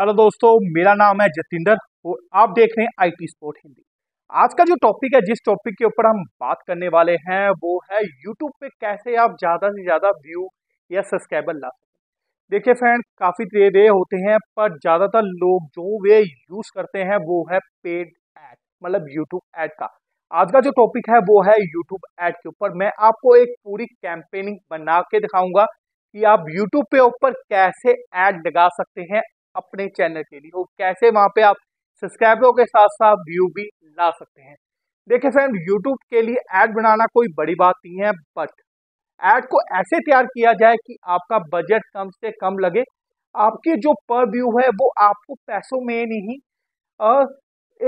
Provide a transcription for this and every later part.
hello दोस्तों मेरा नाम है जतिंदर और आप देख रहे हैं आईटी स्पोर्ट हिंदी आज का जो टॉपिक है जिस टॉपिक के ऊपर हम बात करने वाले हैं वो है यूट्यूब पे कैसे आप ज़्यादा से ज़्यादा व्यू या सब्सक्राइबर ला सकते देखिए फ्रेंड काफ़ी तो वे होते हैं पर ज़्यादातर लोग जो वे यूज़ करते हैं वो है पेड एड मतलब यूट्यूब ऐड का आज का जो टॉपिक है वो है यूट्यूब ऐड के ऊपर मैं आपको एक पूरी कैंपेनिंग बना के दिखाऊंगा कि आप YouTube पे ऊपर कैसे ऐड लगा सकते हैं अपने चैनल के लिए और कैसे वहां पे आप सब्सक्राइबरों के साथ साथ व्यू भी ला सकते हैं देखिए फ्रेंड यूट्यूब के लिए ऐड बनाना कोई बड़ी बात नहीं है बट ऐड को ऐसे तैयार किया जाए कि आपका बजट कम से कम लगे आपके जो पर व्यू है वो आपको पैसों में नहीं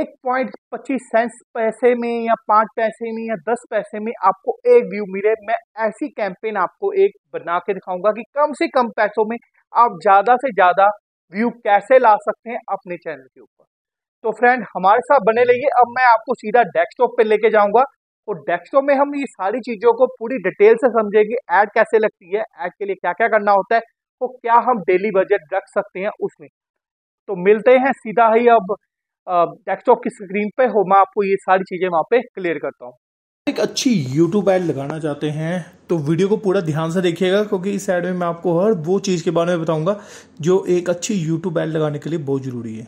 एक पॉइंट पच्चीस सेंस पैसे में या पाँच पैसे में या दस पैसे में आपको एक व्यू मिले मैं ऐसी कैंपेन आपको एक बना के दिखाऊंगा कि कम से कम पैसों में आप ज़्यादा से ज़्यादा व्यू कैसे ला सकते हैं अपने चैनल के ऊपर तो फ्रेंड हमारे साथ बने रहिए अब मैं आपको सीधा डेस्कटॉप पे लेके जाऊंगा और तो डेस्कटॉप में हम ये सारी चीजों को पूरी डिटेल से समझेंगे ऐड कैसे लगती है ऐड के लिए क्या क्या करना होता है तो क्या हम डेली बजट रख सकते हैं उसमें तो मिलते हैं सीधा ही अब डेस्कटॉप की स्क्रीन पे हो मैं आपको ये सारी चीजें वहां पे क्लियर करता हूँ एक अच्छी यूट्यूब ऐड लगाना चाहते हैं तो वीडियो को पूरा ध्यान से देखिएगा क्योंकि इस साइड में मैं आपको हर वो चीज़ के बारे में बताऊंगा जो एक अच्छी यूट्यूब एड लगाने के लिए बहुत ज़रूरी है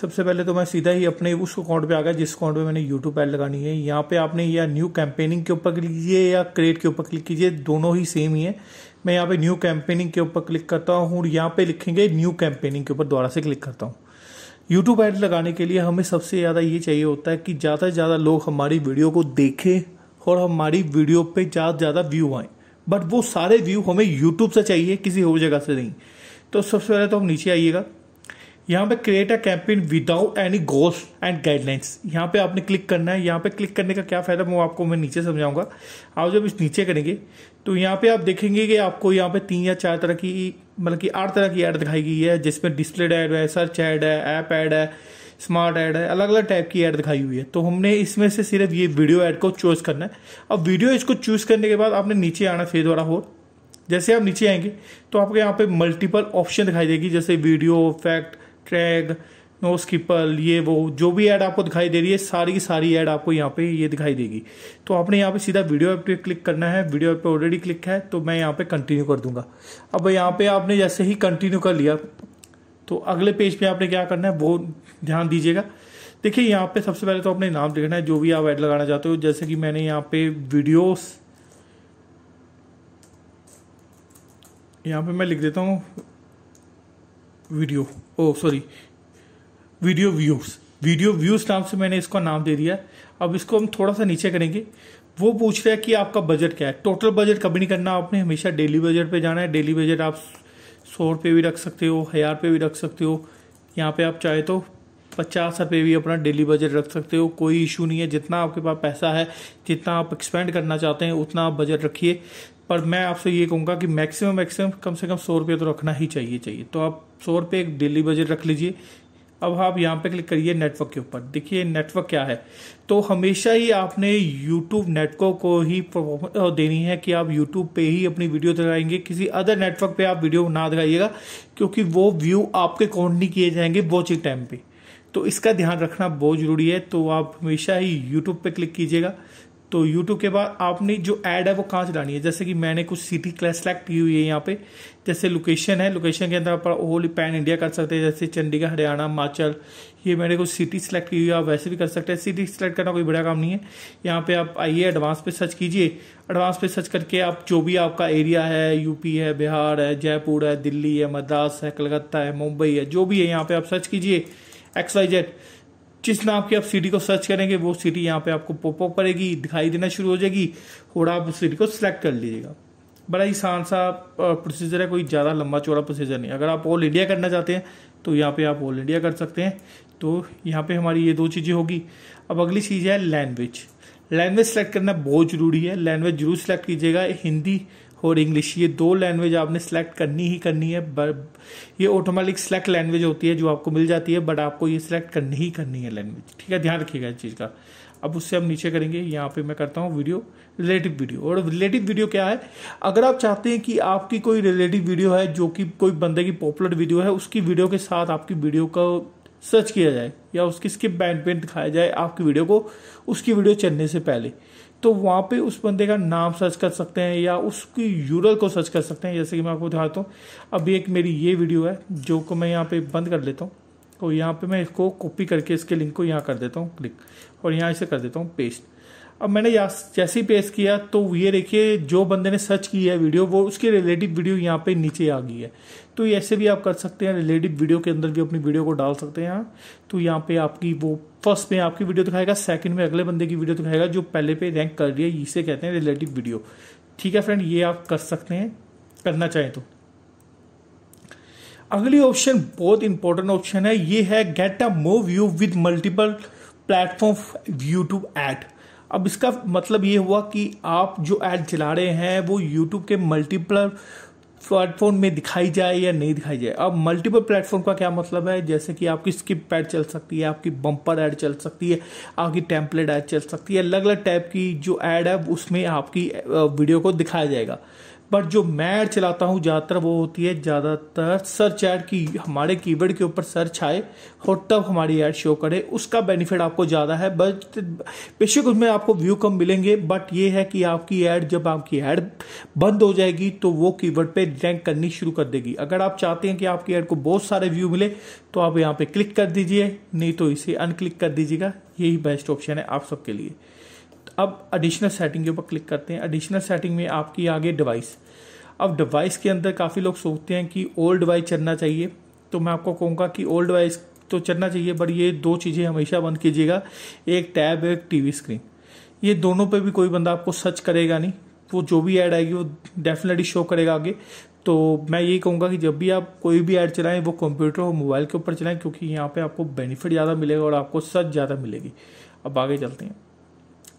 सबसे पहले तो मैं सीधा ही अपने उस अकाउंट पे आ गया जिस अकाउंट पे मैंने यूट्यूब एड लगानी है यहाँ पे आपने या न्यू कैंपेनिंग के ऊपर क्लिक कीजिए या क्रिएट के ऊपर क्लिक कीजिए दोनों ही सेम ही है मैं यहाँ पे न्यू कैंपेनिंग के ऊपर क्लिक करता हूँ यहाँ पे लिखेंगे न्यू कैंपेनिंग के ऊपर दोबारा से क्लिक करता हूँ यूट्यूब ऐड लगाने के लिए हमें सबसे ज़्यादा ये चाहिए होता है कि ज़्यादा से ज़्यादा लोग हमारी वीडियो को देखें और हमारी वीडियो पे ज़्यादा ज़्यादा व्यू आए बट वो सारे व्यू हमें यूट्यूब से चाहिए किसी और जगह से नहीं तो सबसे पहले तो हम नीचे आइएगा यहाँ पे create a campaign without any goals and guidelines यहाँ पे आपने क्लिक करना है यहाँ पे क्लिक करने का क्या फ़ायदा वो आपको मैं नीचे समझाऊंगा आप जब इस नीचे करेंगे तो यहाँ पे आप देखेंगे कि आपको यहाँ पे तीन या चार तरह की मतलब कि आठ तरह की ऐड दिखाई गई है जिसमें डिस्प्ले एड है सर्च एड है ऐप एड है स्मार्ट ऐड है अलग अलग टाइप की ऐड दिखाई हुई है तो हमने इसमें से सिर्फ ये वीडियो ऐड को चूज़ करना है अब वीडियो इसको चूज़ करने के बाद आपने नीचे आना फेज वाला हो जैसे आप नीचे आएंगे तो आपको यहाँ पे मल्टीपल ऑप्शन दिखाई देगी जैसे वीडियो फैक्ट ट्रैग नो स्किपल ये वो जो भी ऐड आपको दिखाई दे रही है सारी की सारी ऐड आपको यहाँ पे ये दिखाई देगी तो आपने यहाँ पे सीधा वीडियो ऐप पे क्लिक करना है वीडियो ऐप पे ऑलरेडी क्लिक है तो मैं यहाँ पे कंटिन्यू कर दूंगा अब यहाँ पे आपने जैसे ही कंटिन्यू कर लिया तो अगले पेज पे आपने क्या करना है वो ध्यान दीजिएगा देखिए यहाँ पे सबसे पहले तो आपने नाम लिखना है जो भी आप ऐड लगाना चाहते हो जैसे कि मैंने यहाँ पे वीडियोस यहाँ पे मैं लिख देता हूँ video oh sorry video views video views नाम से मैंने इसका नाम दे दिया अब इसको हम थोड़ा सा नीचे करेंगे वो पूछ रहा है कि आपका बजट क्या है टोटल बजट कभी नहीं करना आपने हमेशा डेली बजट पे जाना है डेली बजट आप सौ रुपये भी रख सकते हो हज़ार रुपये भी रख सकते हो यहाँ पे आप चाहे तो पचास रुपये भी अपना डेली बजट रख सकते हो कोई इशू नहीं है जितना आपके पास पैसा है जितना आप एक्सपेंड करना चाहते हैं उतना आप बजट रखिए पर मैं आपसे ये कहूँगा कि मैक्सिमम मैक्सिमम कम से कम सौ रुपये तो रखना ही चाहिए चाहिए तो आप सौ रुपये एक डेली बजट रख लीजिए अब आप हाँ यहाँ पे क्लिक करिए नेटवर्क के ऊपर देखिए नेटवर्क क्या है तो हमेशा ही आपने यूट्यूब नेटवर्क को ही देनी है कि आप यूट्यूब पे ही अपनी वीडियो दिखाएंगे किसी अदर नेटवर्क पे आप वीडियो ना दिखाइएगा क्योंकि वो व्यू आपके काउंट नहीं किए जाएंगे वॉचिंग टाइम पे तो इसका ध्यान रखना बहुत ज़रूरी है तो आप हमेशा ही यूट्यूब पे क्लिक कीजिएगा तो यूट्यूब के बाद आपने जो ऐड है वो कहाँ से डालनी है जैसे कि मैंने कुछ सिटी क्लास सेलेक्ट की हुई है यहाँ पे जैसे लोकेशन है लोकेशन के अंदर आप होल पैन इंडिया कर सकते हैं जैसे चंडीगढ़ हरियाणा हिमाचल ये मैंने कुछ सिटी सेलेक्ट की हुई है आप वैसे भी कर सकते हैं सिटी सेलेक्ट करना कोई बड़ा काम नहीं है यहाँ पे आप आइए एडवांस पे सर्च कीजिए एडवांस पे सर्च करके आप जो भी आपका एरिया है यूपी है बिहार है जयपुर है दिल्ली है मद्रास है कलकत्ता है मुंबई है जो भी है यहाँ पे आप सर्च कीजिए एक्स वाई जेड जिस नाम की आप सिटी को सर्च करेंगे वो सिटी यहाँ पे आपको पॉपअप करेगी दिखाई देना शुरू हो जाएगी और आप उस सिटी को सिलेक्ट कर लीजिएगा बड़ा आसान सा प्रोसीजर है कोई ज़्यादा लंबा चौड़ा प्रोसीजर नहीं अगर आप ऑल इंडिया करना चाहते हैं तो यहाँ पे आप ऑल इंडिया कर सकते हैं तो यहाँ पे हमारी ये दो चीज़ें होगी अब अगली चीज़ है लैंग्वेज लैंग्वेज सेलेक्ट करना बहुत ज़रूरी है लैंग्वेज जरूर सेलेक्ट कीजिएगा हिंदी और इंग्लिश ये दो लैंग्वेज आपने सेलेक्ट करनी ही करनी है ये ऑटोमेटिक सेलेक्ट लैंग्वेज होती है जो आपको मिल जाती है बट आपको ये सिलेक्ट करनी ही करनी है लैंग्वेज ठीक है ध्यान रखिएगा इस चीज़ का अब उससे हम नीचे करेंगे यहाँ पे मैं करता हूँ वीडियो रिलेटिव वीडियो और रिलेटिव वीडियो क्या है अगर आप चाहते हैं कि आपकी कोई रिलेटिव वीडियो है जो कि कोई बंदे की पॉपुलर वीडियो है उसकी वीडियो के साथ आपकी वीडियो का सर्च किया जाए या उसकी स्किप बैंड पेंट दिखाया जाए आपकी वीडियो को उसकी वीडियो चलने से पहले तो वहाँ पे उस बंदे का नाम सर्च कर सकते हैं या उसकी यूरल को सर्च कर सकते हैं जैसे कि मैं आपको दिखाता हूँ अभी एक मेरी ये वीडियो है जो को मैं यहाँ पे बंद कर लेता हूँ और तो यहाँ पे मैं इसको कॉपी करके इसके लिंक को यहाँ कर देता हूँ क्लिक और यहाँ इसे कर देता हूँ पेस्ट अब मैंने जैसे ही पेस्ट किया तो ये देखिए जो बंदे ने सर्च किया है वीडियो वो उसके रिलेटिव वीडियो यहाँ पे नीचे आ गई है तो ऐसे भी आप कर सकते हैं रिलेटिव वीडियो के अंदर भी अपनी वीडियो को डाल सकते हैं तो यहाँ पे आपकी वो फर्स्ट में आपकी वीडियो दिखाएगा सेकंड में अगले बंदे की वीडियो दिखाएगा जो पहले पे रैंक कर रही है इसे कहते हैं रिलेटिव वीडियो ठीक है फ्रेंड ये आप कर सकते हैं करना चाहें तो अगली ऑप्शन बहुत इंपॉर्टेंट ऑप्शन है ये है get a more view with multiple platform YouTube ad अब इसका मतलब ये हुआ कि आप जो ऐड चला रहे हैं वो यूट्यूब के मल्टीपल प्लेटफॉर्म में दिखाई जाए या नहीं दिखाई जाए अब मल्टीपल प्लेटफॉर्म का क्या मतलब है जैसे कि आपकी स्किप ऐड चल सकती है आपकी बम्पर ऐड चल सकती है आपकी टेम्पलेट ऐड चल सकती है अलग अलग टाइप की जो ऐड है उसमें आपकी वीडियो को दिखाया जाएगा बट जो मैं चलाता हूँ ज़्यादातर वो होती है ज़्यादातर सर्च ऐड की हमारे कीवर्ड के ऊपर सर्च आए और तब हमारी ऐड शो करे उसका बेनिफिट आपको ज़्यादा है बट बेशक उसमें आपको व्यू कम मिलेंगे बट ये है कि आपकी ऐड जब आपकी ऐड बंद हो जाएगी तो वो कीवर्ड पे रैंक करनी शुरू कर देगी अगर आप चाहते हैं कि आपकी ऐड को बहुत सारे व्यू मिले तो आप यहाँ पे क्लिक कर दीजिए नहीं तो इसे अनक्लिक कर दीजिएगा यही बेस्ट ऑप्शन है आप सबके लिए अब एडिशनल सेटिंग के ऊपर क्लिक करते हैं एडिशनल सेटिंग में आपकी आगे डिवाइस अब डिवाइस के अंदर काफ़ी लोग सोचते हैं कि ओल्ड डिवाइस चलना चाहिए तो मैं आपको कहूँगा कि ओल्ड डिवाइस तो चलना चाहिए बट ये दो चीज़ें हमेशा बंद कीजिएगा एक टैब एक टीवी स्क्रीन ये दोनों पे भी कोई बंदा आपको सर्च करेगा नहीं वो जो भी ऐड आएगी वो डेफिनेटली शो करेगा आगे तो मैं यही कहूँगा कि जब भी आप कोई भी ऐड चलाएं वो कंप्यूटर और मोबाइल के ऊपर चलाएं क्योंकि यहाँ पे आपको बेनिफिट ज़्यादा मिलेगा और आपको सच ज़्यादा मिलेगी अब आगे चलते हैं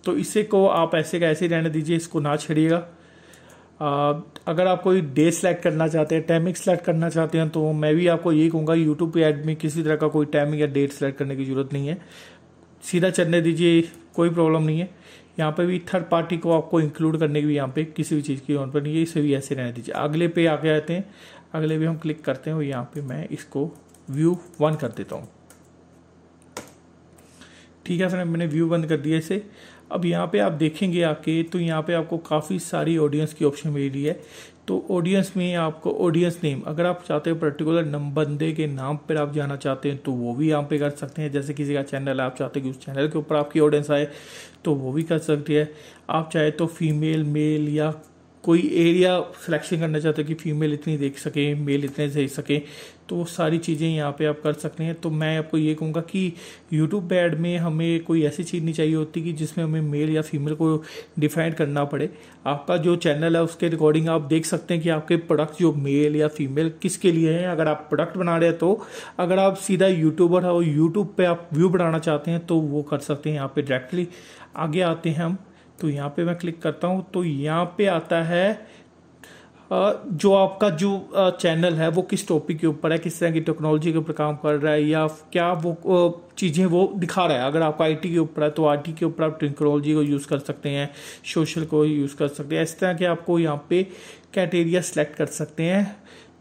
तो इसे को आप ऐसे का ऐसे ही रहने दीजिए इसको ना छेड़िएगा अगर आप कोई डे सेलेक्ट करना चाहते हैं टाइमिंग सेलेक्ट करना चाहते हैं तो मैं भी आपको यही कहूँगा यूट्यूब पे ऐड में किसी तरह का कोई टाइमिंग या डेट सेलेक्ट करने की ज़रूरत नहीं है सीधा चलने दीजिए कोई प्रॉब्लम नहीं है यहाँ पे भी थर्ड पार्टी को आपको इंक्लूड करने की भी यहाँ पे किसी भी चीज़ की ऑन पर नहीं है इसे भी ऐसे रहने दीजिए अगले पे आके आते हैं अगले पे हम क्लिक करते हैं और यहाँ पे मैं इसको व्यू वन कर देता हूँ ठीक है फ्रेंड मैंने व्यू बंद कर दिया इसे अब यहाँ पे आप देखेंगे आके तो यहाँ पे आपको काफ़ी सारी ऑडियंस की ऑप्शन मिल रही है तो ऑडियंस में आपको ऑडियंस नेम अगर आप चाहते हो पर्टिकुलर नंबर बंदे के नाम पर आप जाना चाहते हैं तो वो भी यहाँ पे कर सकते हैं जैसे किसी का चैनल है आप चाहते हैं कि उस चैनल के ऊपर आपकी ऑडियंस आए तो वो भी कर सकते हैं आप चाहे तो फीमेल मेल या कोई एरिया सिलेक्शन करना चाहते हो कि फीमेल इतनी देख सके मेल इतने देख सकें तो वो सारी चीज़ें यहाँ पे आप कर सकते हैं तो मैं आपको ये कहूँगा कि यूट्यूब एड में हमें कोई ऐसी चीज़ नहीं चाहिए होती कि जिसमें हमें मेल या फीमेल को डिफाइन करना पड़े आपका जो चैनल है उसके रिकॉर्डिंग आप देख सकते हैं कि आपके प्रोडक्ट जो मेल या फीमेल किसके लिए हैं अगर आप प्रोडक्ट बना रहे हैं तो अगर आप सीधा यूट्यूबर है और यूट्यूब पर आप व्यू बढ़ाना चाहते हैं तो वो कर सकते हैं यहाँ पर डायरेक्टली आगे आते हैं हम तो यहाँ पर मैं क्लिक करता हूँ तो यहाँ पर आता है जो आपका जो चैनल है वो किस टॉपिक के ऊपर है किस तरह की टेक्नोलॉजी के ऊपर काम कर रहा है या क्या वो चीज़ें वो दिखा रहा है अगर आपका आईटी के ऊपर है तो आईटी के ऊपर आप टेक्नोलॉजी को यूज़ कर सकते हैं सोशल को यूज़ कर सकते हैं इस तरह के आपको यहाँ पे कैटेरिया सेलेक्ट कर सकते हैं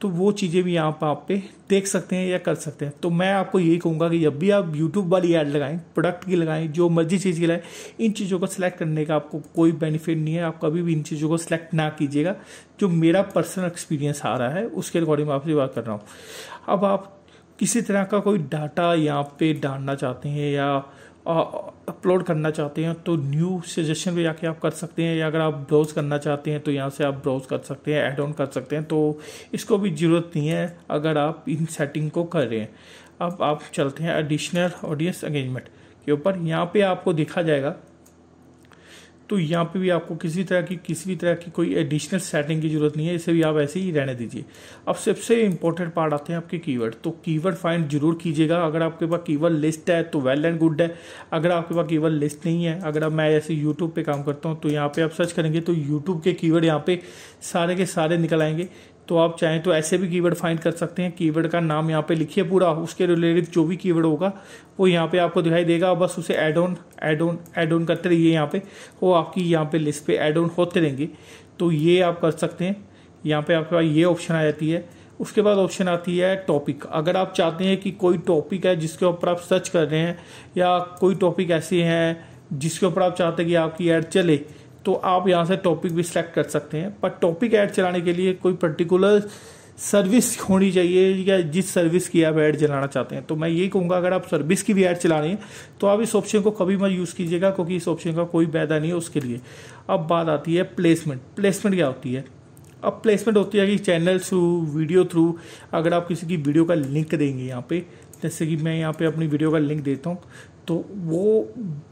तो वो चीज़ें भी यहाँ पर आप पे देख सकते हैं या कर सकते हैं तो मैं आपको यही कहूँगा कि जब भी आप यूट्यूब वाली ऐड लगाएं प्रोडक्ट की लगाएं जो मर्जी चीज़ की लगाएं इन चीज़ों को सिलेक्ट करने का आपको कोई बेनिफिट नहीं है आप कभी भी इन चीज़ों को सिलेक्ट ना कीजिएगा जो मेरा पर्सनल एक्सपीरियंस आ रहा है उसके अकॉर्डिंग आपसे बात कर रहा हूँ अब आप किसी तरह का कोई डाटा यहाँ पे डालना चाहते हैं या अपलोड करना चाहते हैं तो न्यू सजेशन पे जाके आप कर सकते हैं या अगर आप ब्राउज़ करना चाहते हैं तो यहाँ से आप ब्राउज़ कर सकते हैं ऐड ऑन कर सकते हैं तो इसको भी ज़रूरत नहीं है अगर आप इन सेटिंग को कर रहे हैं अब आप चलते हैं एडिशनल ऑडियंस अंगेजमेंट के ऊपर यहाँ पे आपको देखा जाएगा तो यहाँ पे भी आपको किसी तरह की किसी भी तरह की कोई एडिशनल सेटिंग की ज़रूरत नहीं है इसे भी आप ऐसे ही रहने दीजिए अब सबसे इंपॉर्टेंट पार्ट आते हैं आपके कीवर्ड तो कीवर्ड फाइंड जरूर कीजिएगा अगर आपके पास कीवर्ड लिस्ट है तो वेल एंड गुड है अगर आपके पास कीवर्ड लिस्ट नहीं है अगर आप मैं ऐसे यूट्यूब पर काम करता हूँ तो यहाँ पर आप सर्च करेंगे तो यूट्यूब के कीवर्ड यहाँ पे सारे के सारे निकल आएंगे तो आप चाहें तो ऐसे भी कीवर्ड फाइंड कर सकते हैं कीवर्ड का नाम यहाँ पे लिखिए पूरा उसके रिलेटेड जो भी कीवर्ड होगा वो यहाँ पे आपको दिखाई देगा बस उसे ad on ad on ad on करते रहिए यहाँ पे वो आपकी यहाँ पे लिस्ट पे एड ऑन होते रहेंगे तो ये आप कर सकते हैं यहाँ पे आपके पास ये ऑप्शन आ जाती है उसके बाद ऑप्शन आती है टॉपिक अगर आप चाहते हैं कि कोई टॉपिक है जिसके ऊपर आप सर्च कर रहे हैं या कोई टॉपिक ऐसे हैं जिसके ऊपर आप चाहते हैं कि आपकी एड चले तो आप यहाँ से टॉपिक भी सिलेक्ट कर सकते हैं पर टॉपिक ऐड चलाने के लिए कोई पर्टिकुलर सर्विस होनी चाहिए या जिस सर्विस की आप ऐड चलाना चाहते हैं तो मैं यही कहूँगा अगर आप सर्विस की भी ऐड चला रहे हैं तो आप इस ऑप्शन को कभी मत यूज़ कीजिएगा क्योंकि इस ऑप्शन का कोई फायदा नहीं है उसके लिए अब बात आती है प्लेसमेंट प्लेसमेंट क्या होती है अब प्लेसमेंट होती है कि चैनल थ्रू वीडियो थ्रू अगर आप किसी की वीडियो का लिंक देंगे यहाँ पे जैसे कि मैं यहाँ पे अपनी वीडियो का लिंक देता हूँ तो वो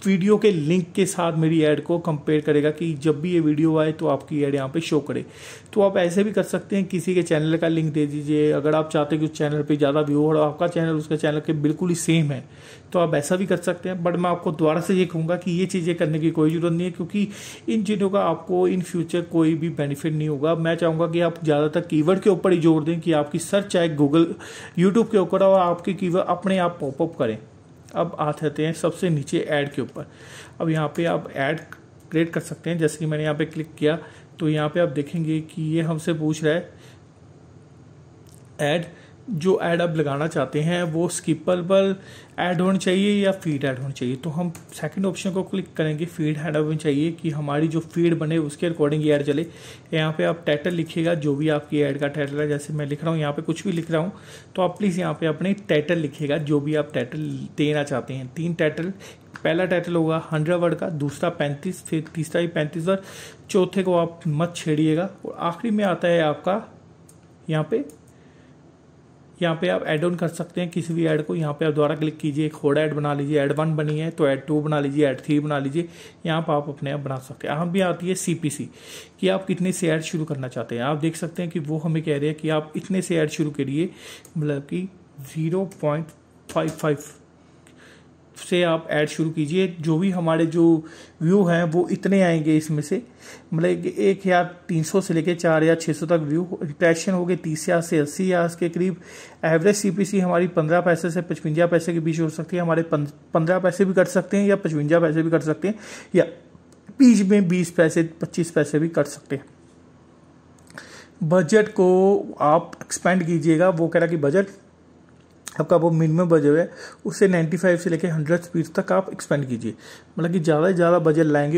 वीडियो के लिंक के साथ मेरी ऐड को कंपेयर करेगा कि जब भी ये वीडियो आए तो आपकी ऐड यहाँ पे शो करे तो आप ऐसे भी कर सकते हैं किसी के चैनल का लिंक दे दीजिए अगर आप चाहते हैं कि उस चैनल पे ज़्यादा व्यू और आपका चैनल उसके चैनल के बिल्कुल ही सेम है तो आप ऐसा भी कर सकते हैं बट मैं आपको दोबारा से ये कहूँगा कि ये चीज़ें करने की कोई ज़रूरत नहीं है क्योंकि इन चीज़ों का आपको इन फ्यूचर कोई भी बेनिफिट नहीं होगा मैं चाहूँगा कि आप ज़्यादातर कीवर्ड के ऊपर ही जोर दें कि आपकी सर्च चाहे गूगल यूट्यूब के ऊपर और आपके कीवर्ड अपने आप पॉपअप करें अब आते रहते हैं सबसे नीचे ऐड के ऊपर अब यहाँ पे आप ऐड क्रिएट कर सकते हैं जैसे कि मैंने यहाँ पे क्लिक किया तो यहाँ पे आप देखेंगे कि ये हमसे पूछ रहा है ऐड जो एड आप लगाना चाहते हैं वो स्किपेबल ऐड होना चाहिए या फीड ऐड होना चाहिए तो हम सेकंड ऑप्शन को क्लिक करेंगे फीड ऐड होना चाहिए कि हमारी जो फीड बने उसके अकॉर्डिंग ऐड चले यहाँ पे आप टाइटल लिखिएगा जो भी आपकी ऐड का टाइटल है जैसे मैं लिख रहा हूँ यहाँ पे कुछ भी लिख रहा हूँ तो आप प्लीज़ यहाँ पे अपने टाइटल लिखिएगा जो भी आप टाइटल देना चाहते हैं तीन टाइटल पहला टाइटल होगा हंड्रेड वर्ड का दूसरा पैंतीस फिर तीसरा ही पैंतीस वर्ड चौथे को आप मत छेड़िएगा और आखिरी में आता है आपका यहाँ पे यहाँ पे आप एड ऑन कर सकते हैं किसी भी ऐड को यहाँ पे आप द्वारा क्लिक कीजिए एक होड ऐड बना लीजिए ऐड वन बनी है तो ऐड टू बना लीजिए ऐड थ्री बना लीजिए यहाँ पर आप अपने आप बना सकते हैं यहाँ भी आती है सी कि आप कितने से ऐड शुरू करना चाहते हैं आप देख सकते हैं कि वो हमें कह रहे हैं कि आप इतने से ऐड शुरू करिए मतलब कि ज़ीरो पॉइंट फाइव फाइव से आप ऐड शुरू कीजिए जो भी हमारे जो व्यू हैं वो इतने आएंगे इसमें से मतलब एक या तीन सौ से लेकर चार या छः सौ तक व्यू रिट्रैक्शन हो गए तीस हजार से अस्सी या के करीब एवरेज सीपीसी हमारी पंद्रह पैसे से पचवंजा पैसे के बीच हो सकती है हमारे पंद्रह पैसे भी कट सकते हैं या पचवंजा पैसे भी कट सकते हैं या बीच में बीस पैसे पच्चीस पैसे भी कट सकते हैं बजट को आप एक्सपेंड कीजिएगा वो कह रहा कि बजट आपका वो मिनिमम बजट है उससे 95 से लेकर 100 स्पीड तक आप एक्सपेंड कीजिए मतलब कि ज़्यादा से ज़्यादा बजट लाएंगे